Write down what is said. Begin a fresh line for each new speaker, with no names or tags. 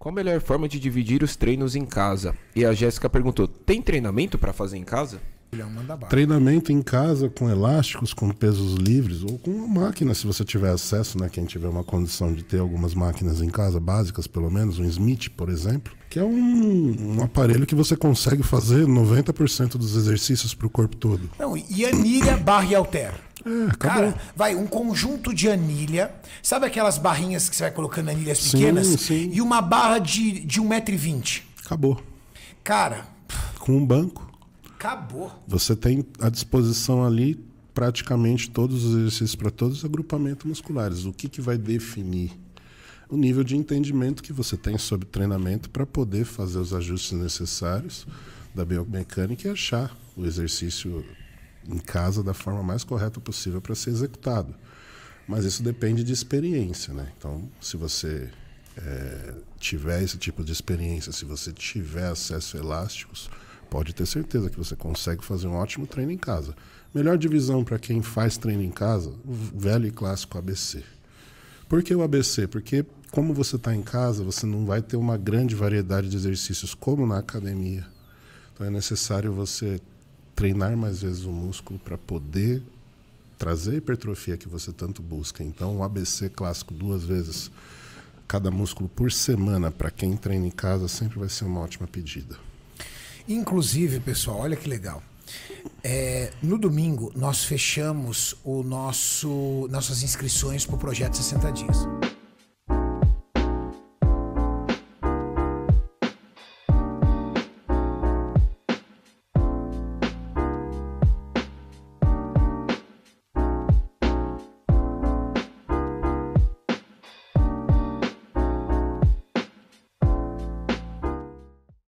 Qual a melhor forma de dividir os treinos em casa? E a Jéssica perguntou: tem treinamento para fazer em casa?
Treinamento em casa com elásticos, com pesos livres ou com uma máquina, se você tiver acesso, né? Quem tiver uma condição de ter algumas máquinas em casa, básicas pelo menos, um Smith, por exemplo, que é um, um aparelho que você consegue fazer 90% dos exercícios para o corpo todo. Não, e anilha, barra e
altera. É, Cara, vai um conjunto de anilha. Sabe aquelas barrinhas que você vai colocando anilhas sim, pequenas? Sim. E uma barra de, de 1,20m. Acabou. Cara.
Com um banco. Acabou. Você tem à disposição ali praticamente todos os exercícios para todos os agrupamentos musculares. O que, que vai definir o nível de entendimento que você tem sobre treinamento para poder fazer os ajustes necessários da biomecânica e achar o exercício em casa da forma mais correta possível para ser executado. Mas isso depende de experiência, né? Então, se você é, tiver esse tipo de experiência, se você tiver acesso a elásticos, pode ter certeza que você consegue fazer um ótimo treino em casa. Melhor divisão para quem faz treino em casa, velho e clássico ABC. Por que o ABC? Porque como você está em casa, você não vai ter uma grande variedade de exercícios como na academia. Então é necessário você treinar mais vezes o músculo para poder trazer a hipertrofia que você tanto busca. Então, o ABC clássico duas vezes cada músculo por semana para quem treina em casa sempre vai ser uma ótima pedida.
Inclusive, pessoal, olha que legal. É, no domingo nós fechamos o nosso nossas inscrições para o projeto 60 dias.